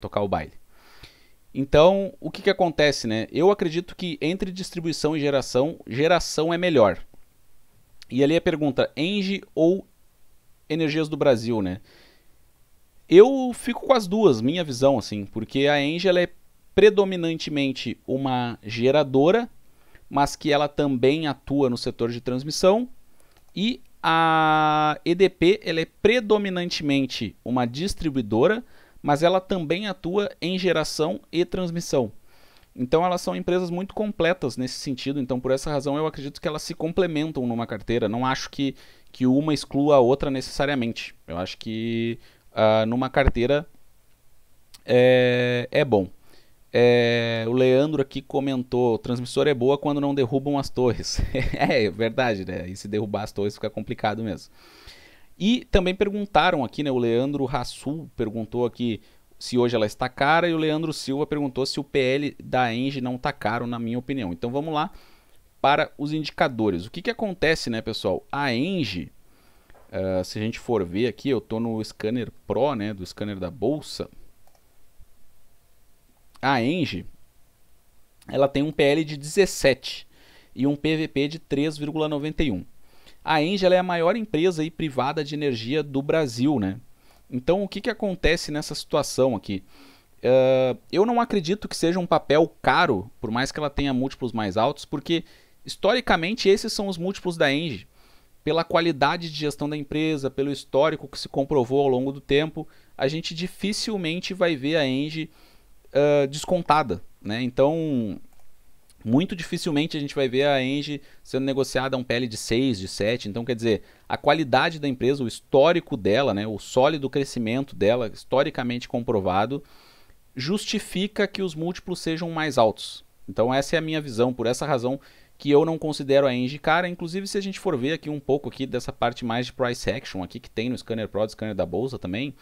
tocar o baile. Então, o que, que acontece, né? Eu acredito que entre distribuição e geração, geração é melhor. E ali é a pergunta, Engie ou Energias do Brasil, né? Eu fico com as duas, minha visão, assim, porque a Engie é predominantemente uma geradora, mas que ela também atua no setor de transmissão, e a EDP ela é predominantemente uma distribuidora, mas ela também atua em geração e transmissão. Então elas são empresas muito completas nesse sentido, então por essa razão eu acredito que elas se complementam numa carteira, não acho que, que uma exclua a outra necessariamente. Eu acho que uh, numa carteira é, é bom. É, o Leandro aqui comentou: transmissor é boa quando não derrubam as torres. é, é verdade, né? E se derrubar as torres fica complicado mesmo. E também perguntaram aqui, né? O Leandro Rassul perguntou aqui se hoje ela está cara e o Leandro Silva perguntou se o PL da Engie não está caro, na minha opinião. Então vamos lá para os indicadores. O que, que acontece, né, pessoal? A Engie, uh, se a gente for ver aqui, eu estou no scanner Pro, né, do scanner da bolsa. A Engie, ela tem um PL de 17 e um PVP de 3,91. A Engie é a maior empresa aí, privada de energia do Brasil, né? Então, o que, que acontece nessa situação aqui? Uh, eu não acredito que seja um papel caro, por mais que ela tenha múltiplos mais altos, porque historicamente esses são os múltiplos da Engie. Pela qualidade de gestão da empresa, pelo histórico que se comprovou ao longo do tempo, a gente dificilmente vai ver a Engie uh, descontada. Né? Então, muito dificilmente a gente vai ver a Engie sendo negociada a um PL de 6, de 7. Então, quer dizer, a qualidade da empresa, o histórico dela, né, o sólido crescimento dela, historicamente comprovado, justifica que os múltiplos sejam mais altos. Então essa é a minha visão, por essa razão que eu não considero a Engie cara, inclusive se a gente for ver aqui um pouco aqui dessa parte mais de price action aqui que tem no Scanner Pro, Scanner da Bolsa também,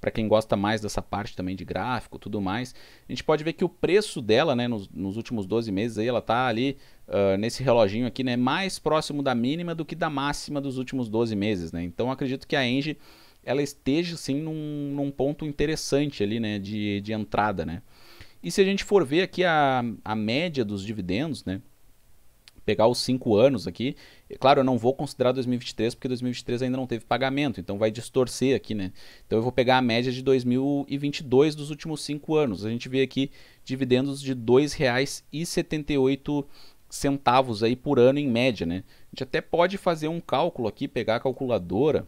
para quem gosta mais dessa parte também de gráfico tudo mais, a gente pode ver que o preço dela, né, nos, nos últimos 12 meses aí, ela tá ali uh, nesse reloginho aqui, né, mais próximo da mínima do que da máxima dos últimos 12 meses, né, então acredito que a Engie, ela esteja, sim, num, num ponto interessante ali, né, de, de entrada, né. E se a gente for ver aqui a, a média dos dividendos, né? Pegar os cinco anos aqui, é claro, eu não vou considerar 2023 porque 2023 ainda não teve pagamento, então vai distorcer aqui, né? Então eu vou pegar a média de 2022 dos últimos cinco anos. A gente vê aqui dividendos de R$ 2,78 centavos aí por ano em média, né? A gente até pode fazer um cálculo aqui, pegar a calculadora,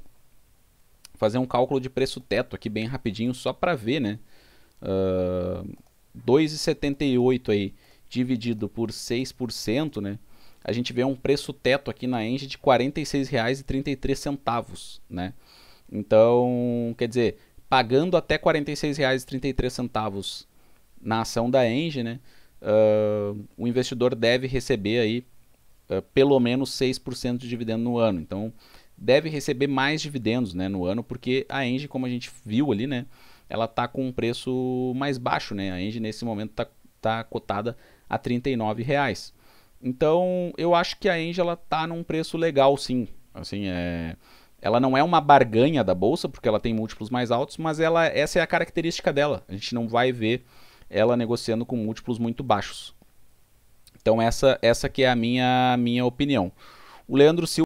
fazer um cálculo de preço teto aqui bem rapidinho só para ver, né? Uh, 2,78 aí dividido por 6%, né? A gente vê um preço teto aqui na Engie de R$ 46,33, né? Então, quer dizer, pagando até R$ 46,33 na ação da Engie, né? Uh, o investidor deve receber aí uh, pelo menos 6% de dividendo no ano. Então, deve receber mais dividendos, né, no ano, porque a Engie, como a gente viu ali, né, ela tá com um preço mais baixo, né? A Engie nesse momento tá, tá cotada a R$ reais. Então, eu acho que a Engie ela tá num preço legal, sim. Assim, é... Ela não é uma barganha da bolsa, porque ela tem múltiplos mais altos, mas ela essa é a característica dela. A gente não vai ver ela negociando com múltiplos muito baixos. Então essa essa que é a minha minha opinião. O Leandro Silva